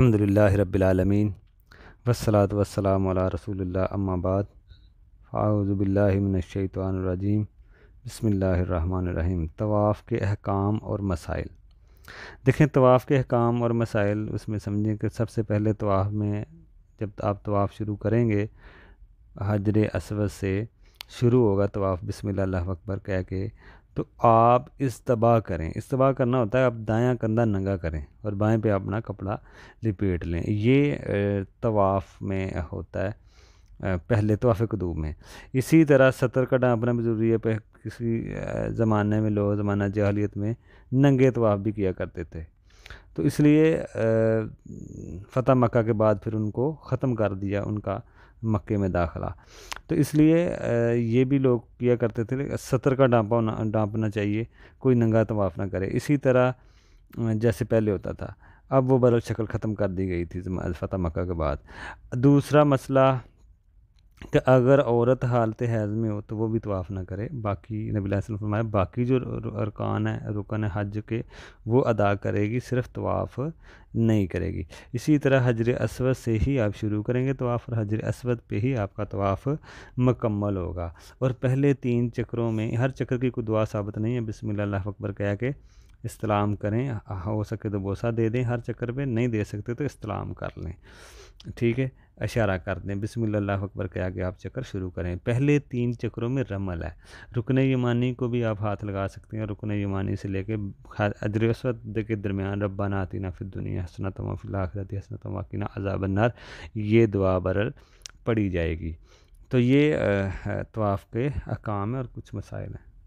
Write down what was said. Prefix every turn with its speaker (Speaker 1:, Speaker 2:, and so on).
Speaker 1: अलहमदिल्ला रबालमीन वसलात वसलाम रसूल अम्माबाद फ़ाउज़बिल्लाशैतवानरजीम बसमीम तवाफ़ के अहकाम और मसाइल देखें तवाफ़ के अहकाम और मसाइल उसमें समझें कि सबसे पहले तवाफ़ में जब आप तवाफ़ शुरू करेंगे हजर असवद से शुरू होगा तवाफ़ बिसमिल्लाह अकबर कह के तो आप इस्तबा करें इस्तबा करना होता है आप दायां कंधा नंगा करें और बाएं पे अपना कपड़ा लपेट लें ये तवाफ़ में होता है पहले तवाफ कदूब में इसी तरह सतर का डांपना भी ज़रूरी है किसी ज़माने में लो ज़माना जहलीत में नंगे तवाफ़ भी किया करते थे तो इसलिए फ़तेह मक्का के बाद फिर उनको ख़त्म कर दिया उनका मक्के में दाखला तो इसलिए ये भी लोग किया करते थे सतर का डांपा होना डांपना चाहिए कोई नंगा तवाफ़ ना करे इसी तरह जैसे पहले होता था अब वो बरल शक्ल ख़त्म कर दी गई थी फतेह मक्का के बाद दूसरा मसला कि अगर औरत हालत हैज़ में हो तो वो भी तवाफ़ ना करे बाकी नबीसम फरमाया बाकी जो अरकान है रुकन हज के वो अदा करेगी सिर्फ तवाफ़ नहीं करेगी इसी तरह हजर असवद से ही आप शुरू करेंगे तवाफ़ और हजर असवद पे ही आपका तवाफ़ मकम्मल होगा और पहले तीन चक्रों में हर चक्र की कोई दुआ साबित नहीं है बसमिल्ल अकबर कह के इस्तलाम करें हो सके तो बोसा दे दें हर चक्कर पे नहीं दे सकते तो इस्तलाम कर लें ठीक है इशारा कर दें बिसमिल्ल अकबर के आगे आप चक्कर शुरू करें पहले तीन चक्रों में रमल है रुकन यमानी को भी आप हाथ लगा सकते हैं रुकन यमानी से लेके अदरसवत के दरमियान रब्बाना आतीना फिर दुनिया हसना तमाफिल्ला आखिरती हसना तमाकिना नार ये दुआ बरल पढ़ी जाएगी तो ये तवाफ़ के अकाम हैं और कुछ मसाइल हैं